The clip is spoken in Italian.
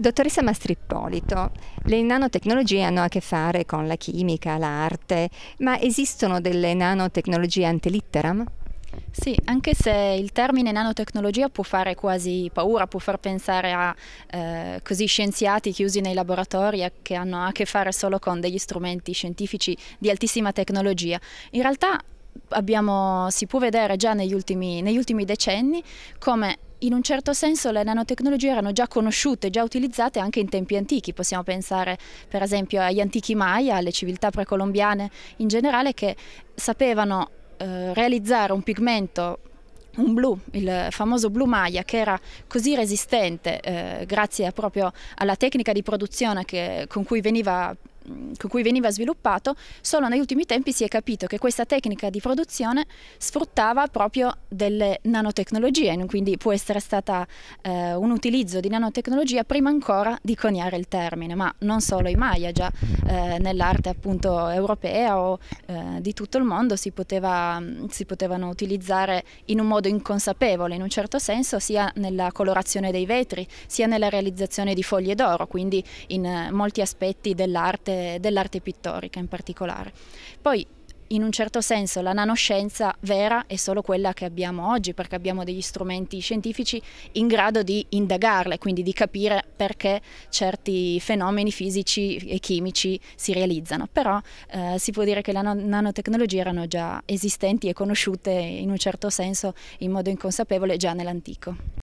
Dottoressa Mastrippolito, le nanotecnologie hanno a che fare con la chimica, l'arte, ma esistono delle nanotecnologie antelitteram? Sì, anche se il termine nanotecnologia può fare quasi paura, può far pensare a eh, così scienziati chiusi nei laboratori che hanno a che fare solo con degli strumenti scientifici di altissima tecnologia. In realtà abbiamo, si può vedere già negli ultimi, negli ultimi decenni come in un certo senso le nanotecnologie erano già conosciute, già utilizzate anche in tempi antichi. Possiamo pensare per esempio agli antichi Maya, alle civiltà precolombiane in generale che sapevano eh, realizzare un pigmento un blu, il famoso blu Maya, che era così resistente eh, grazie proprio alla tecnica di produzione che, con cui veniva con cui veniva sviluppato, solo negli ultimi tempi si è capito che questa tecnica di produzione sfruttava proprio delle nanotecnologie, quindi può essere stata eh, un utilizzo di nanotecnologia prima ancora di coniare il termine, ma non solo i Maya, già eh, nell'arte appunto europea o eh, di tutto il mondo si, poteva, si potevano utilizzare in un modo inconsapevole, in un certo senso, sia nella colorazione dei vetri, sia nella realizzazione di foglie d'oro, quindi in eh, molti aspetti dell'arte dell'arte pittorica in particolare. Poi in un certo senso la nanoscienza vera è solo quella che abbiamo oggi perché abbiamo degli strumenti scientifici in grado di indagarla e quindi di capire perché certi fenomeni fisici e chimici si realizzano, però eh, si può dire che le nanotecnologie erano già esistenti e conosciute in un certo senso in modo inconsapevole già nell'antico.